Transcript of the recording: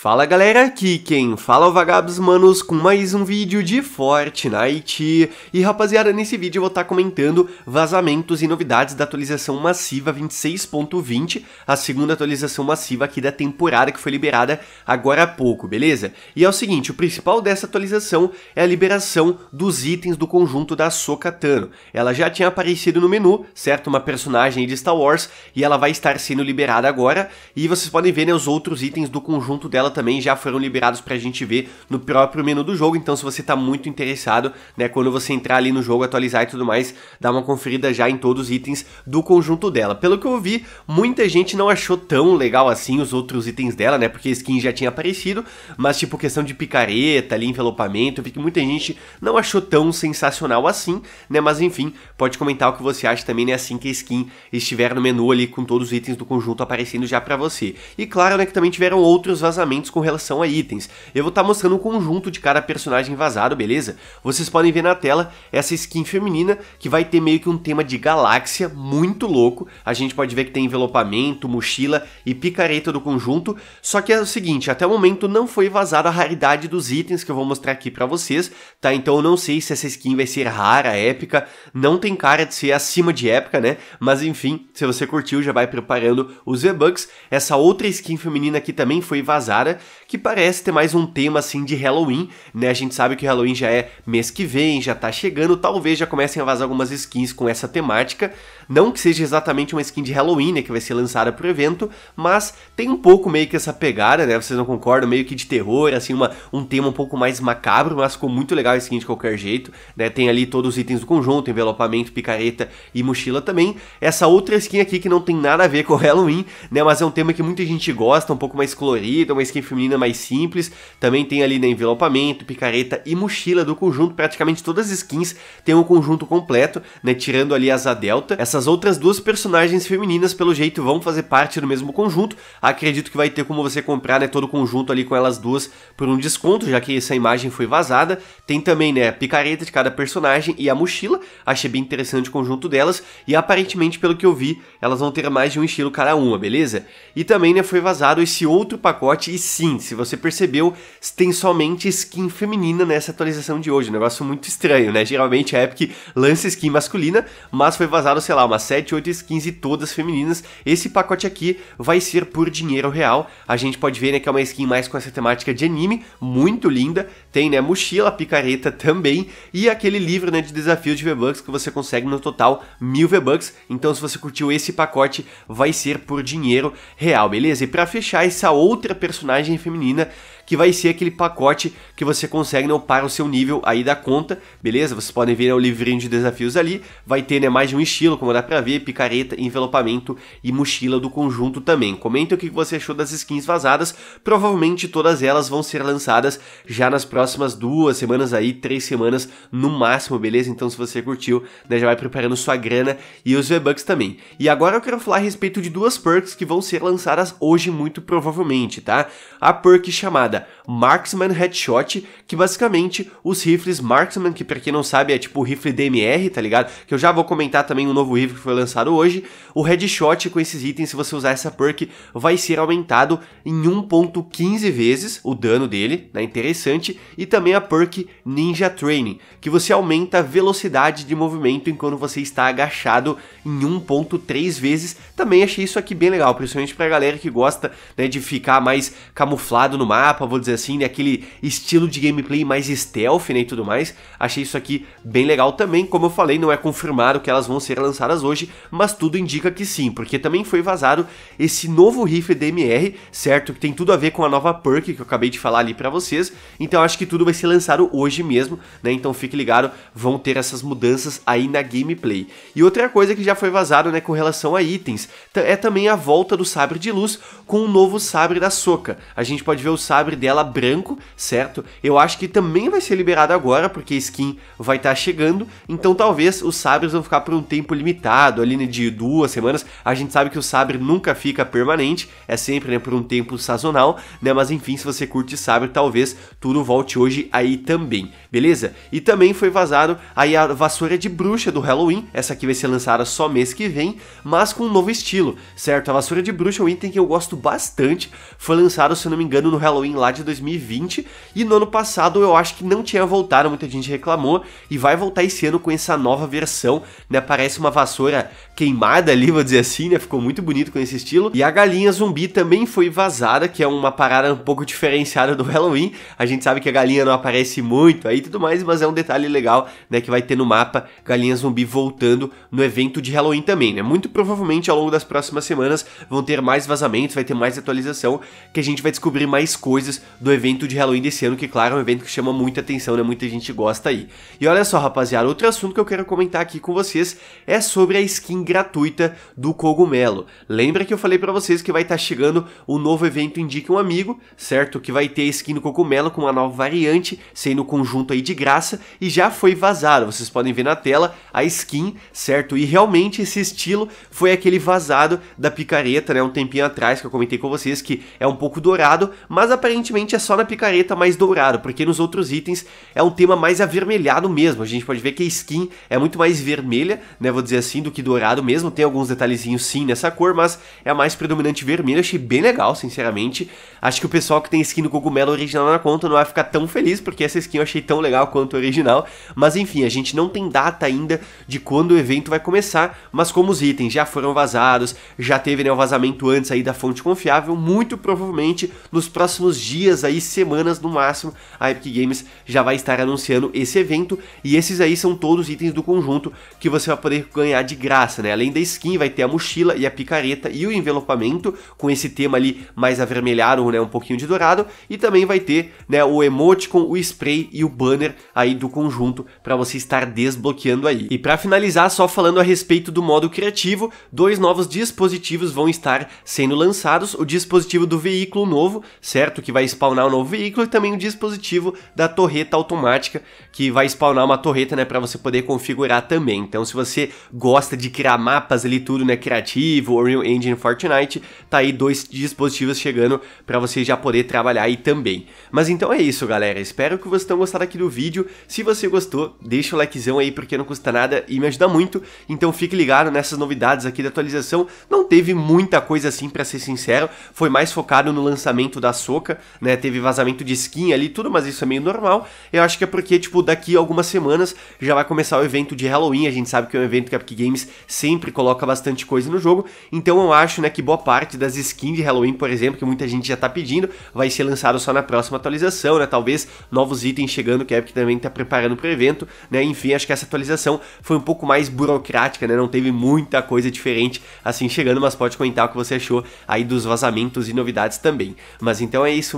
Fala galera, aqui quem fala é o Vagabos Manos com mais um vídeo de Fortnite. E rapaziada, nesse vídeo eu vou estar tá comentando vazamentos e novidades da atualização massiva 26.20, a segunda atualização massiva aqui da temporada que foi liberada agora há pouco, beleza? E é o seguinte, o principal dessa atualização é a liberação dos itens do conjunto da Sokatano. Ela já tinha aparecido no menu, certo? Uma personagem de Star Wars, e ela vai estar sendo liberada agora, e vocês podem ver né, os outros itens do conjunto dela dela também já foram liberados pra gente ver no próprio menu do jogo, então se você tá muito interessado, né, quando você entrar ali no jogo, atualizar e tudo mais, dá uma conferida já em todos os itens do conjunto dela. Pelo que eu vi, muita gente não achou tão legal assim os outros itens dela, né, porque a skin já tinha aparecido, mas tipo questão de picareta ali, envelopamento, eu vi que muita gente não achou tão sensacional assim, né, mas enfim, pode comentar o que você acha também, né, assim que a skin estiver no menu ali com todos os itens do conjunto aparecendo já pra você. E claro, né, que também tiveram outros vazamentos com relação a itens. Eu vou estar tá mostrando o um conjunto de cada personagem vazado, beleza? Vocês podem ver na tela essa skin feminina que vai ter meio que um tema de galáxia muito louco. A gente pode ver que tem envelopamento, mochila e picareta do conjunto. Só que é o seguinte, até o momento não foi vazada a raridade dos itens que eu vou mostrar aqui para vocês, tá? Então eu não sei se essa skin vai ser rara, épica, não tem cara de ser acima de épica, né? Mas enfim, se você curtiu, já vai preparando os V-Bucks. Essa outra skin feminina aqui também foi vazada, cara, que parece ter mais um tema assim de Halloween, né? A gente sabe que o Halloween já é mês que vem, já tá chegando, talvez já comecem a vazar algumas skins com essa temática. Não que seja exatamente uma skin de Halloween, né, que vai ser lançada pro evento, mas tem um pouco meio que essa pegada, né? Vocês não concordam? Meio que de terror, assim, uma, um tema um pouco mais macabro, mas ficou muito legal a skin de qualquer jeito, né? Tem ali todos os itens do conjunto, envelopamento, picareta e mochila também. Essa outra skin aqui que não tem nada a ver com Halloween, né? Mas é um tema que muita gente gosta, um pouco mais colorido, uma skin feminina mais simples, também tem ali né, envelopamento, picareta e mochila do conjunto, praticamente todas as skins têm um conjunto completo, né, tirando ali a Delta. Essas outras duas personagens femininas, pelo jeito, vão fazer parte do mesmo conjunto, acredito que vai ter como você comprar né, todo o conjunto ali com elas duas por um desconto, já que essa imagem foi vazada. Tem também né, a picareta de cada personagem e a mochila, achei bem interessante o conjunto delas, e aparentemente, pelo que eu vi, elas vão ter mais de um estilo cada uma, beleza? E também né, foi vazado esse outro pacote e sim, se você percebeu, tem somente skin feminina nessa atualização de hoje. Um negócio muito estranho, né? Geralmente a Epic lança skin masculina, mas foi vazado, sei lá, umas 7, 8 skins e todas femininas. Esse pacote aqui vai ser por dinheiro real. A gente pode ver né, que é uma skin mais com essa temática de anime, muito linda. Tem, né, mochila, picareta também. E aquele livro né, de desafios de V-Bucks que você consegue no total mil V-Bucks. Então, se você curtiu esse pacote, vai ser por dinheiro real, beleza? E pra fechar, essa outra personagem personagem feminina que vai ser aquele pacote que você consegue não né, para o seu nível aí da conta, beleza? Vocês podem ver né, o livrinho de desafios ali, vai ter né, mais de um estilo, como dá pra ver, picareta, envelopamento e mochila do conjunto também. Comenta o que você achou das skins vazadas, provavelmente todas elas vão ser lançadas já nas próximas duas semanas aí, três semanas no máximo, beleza? Então se você curtiu, né, já vai preparando sua grana e os V-Bucks também. E agora eu quero falar a respeito de duas perks que vão ser lançadas hoje muito provavelmente, tá? A perk chamada chamada Marksman Headshot, que basicamente os rifles Marksman, que para quem não sabe é tipo o rifle DMR, tá ligado? Que eu já vou comentar também um novo rifle que foi lançado hoje. O Headshot com esses itens, se você usar essa perk, vai ser aumentado em 1.15 vezes o dano dele, né? Interessante. E também a perk Ninja Training, que você aumenta a velocidade de movimento enquanto você está agachado em 1.3 vezes. Também achei isso aqui bem legal, principalmente pra galera que gosta né, de ficar mais camuflado no mapa, vou dizer assim, né? Aquele estilo de gameplay mais stealth né, e tudo mais. Achei isso aqui bem legal também. Como eu falei, não é confirmado que elas vão ser lançadas hoje, mas tudo indica que sim, porque também foi vazado esse novo rifle DMR, certo? Que tem tudo a ver com a nova perk que eu acabei de falar ali para vocês. Então acho que tudo vai ser lançado hoje mesmo, né? Então fique ligado, vão ter essas mudanças aí na gameplay. E outra coisa que já foi vazado, né, com relação a itens, é também a volta do sabre de luz com o um novo sabre da Soca. A gente pode ver o sabre dela branco, certo? Eu acho que também vai ser liberado agora, porque skin vai estar tá chegando, então talvez os sabres vão ficar por um tempo limitado, ali né, de duas semanas. A gente sabe que o sabre nunca fica permanente, é sempre né, por um tempo sazonal, né? Mas enfim, se você curte sabre, talvez tudo volte hoje aí também, beleza? E também foi vazado aí a vassoura de bruxa do Halloween, essa aqui vai ser lançada só mês que vem, mas com um novo estilo, certo? A vassoura de bruxa é um item que eu gosto bastante, foi lançado, se eu não me engano, no Halloween lá de 2020 e no ano passado eu acho que não tinha voltado, muita gente reclamou e vai voltar esse ano com essa nova versão, né? Parece uma vassoura queimada ali, vou dizer assim, né? Ficou muito bonito com esse estilo. E a galinha zumbi também foi vazada, que é uma parada um pouco diferenciada do Halloween. A gente sabe que a galinha não aparece muito aí e tudo mais, mas é um detalhe legal, né, que vai ter no mapa galinha zumbi voltando no evento de Halloween também, né? Muito provavelmente ao longo das próximas semanas vão ter mais vazamentos, vai ter mais atualização que a gente vai descobrir mais coisas coisas do evento de Halloween desse ano, que claro, é um evento que chama muita atenção, né? Muita gente gosta aí. E olha só, rapaziada, outro assunto que eu quero comentar aqui com vocês é sobre a skin gratuita do cogumelo. Lembra que eu falei para vocês que vai estar tá chegando o um novo evento Indique um Amigo, certo? Que vai ter a skin do cogumelo com uma nova variante, sendo conjunto aí de graça, e já foi vazado. Vocês podem ver na tela a skin, certo? E realmente esse estilo foi aquele vazado da picareta, né? Um tempinho atrás que eu comentei com vocês que é um pouco dourado, mas aparentemente aparentemente é só na picareta mais dourado, porque nos outros itens é um tema mais avermelhado mesmo. A gente pode ver que a skin é muito mais vermelha, né, vou dizer assim, do que dourado mesmo. Tem alguns detalhezinhos sim nessa cor, mas é a mais predominante vermelha. Achei bem legal, sinceramente. Acho que o pessoal que tem skin do cogumelo original na conta não vai ficar tão feliz, porque essa skin eu achei tão legal quanto a original. Mas enfim, a gente não tem data ainda de quando o evento vai começar, mas como os itens já foram vazados, já teve né, um vazamento antes aí da fonte confiável, muito provavelmente nos próximos dias dias aí, semanas no máximo, a Epic Games já vai estar anunciando esse evento e esses aí são todos itens do conjunto que você vai poder ganhar de graça, né? Além da skin, vai ter a mochila e a picareta e o envelopamento com esse tema ali mais avermelhado, né, um pouquinho de dourado, e também vai ter, né, o emoticon, o spray e o banner aí do conjunto para você estar desbloqueando aí. E para finalizar, só falando a respeito do modo criativo, dois novos dispositivos vão estar sendo lançados, o dispositivo do veículo novo, certo, que vai vai spawnar um novo veículo e também o um dispositivo da torreta automática que vai spawnar uma torreta, né, para você poder configurar também. Então, se você gosta de criar mapas ali tudo, né, criativo, Unreal Engine Fortnite, tá aí dois dispositivos chegando para você já poder trabalhar aí também. Mas então é isso, galera. Espero que vocês tenham gostado aqui do vídeo. Se você gostou, deixa o likezão aí porque não custa nada e me ajuda muito. Então, fique ligado nessas novidades aqui da atualização. Não teve muita coisa assim, para ser sincero, foi mais focado no lançamento da Soca, né? Teve vazamento de skin ali tudo, mas isso é meio normal. Eu acho que é porque, tipo, daqui a algumas semanas já vai começar o evento de Halloween. A gente sabe que é um evento que a Epic Games sempre coloca bastante coisa no jogo. Então eu acho, né, que boa parte das skins de Halloween, por exemplo, que muita gente já tá pedindo, vai ser lançado só na próxima atualização, né? Talvez novos itens chegando que a Epic também tá preparando pro evento, né? Enfim, acho que essa atualização foi um pouco mais burocrática, né? Não teve muita coisa diferente assim chegando, mas pode comentar o que você achou aí dos vazamentos e novidades também. Mas então é isso,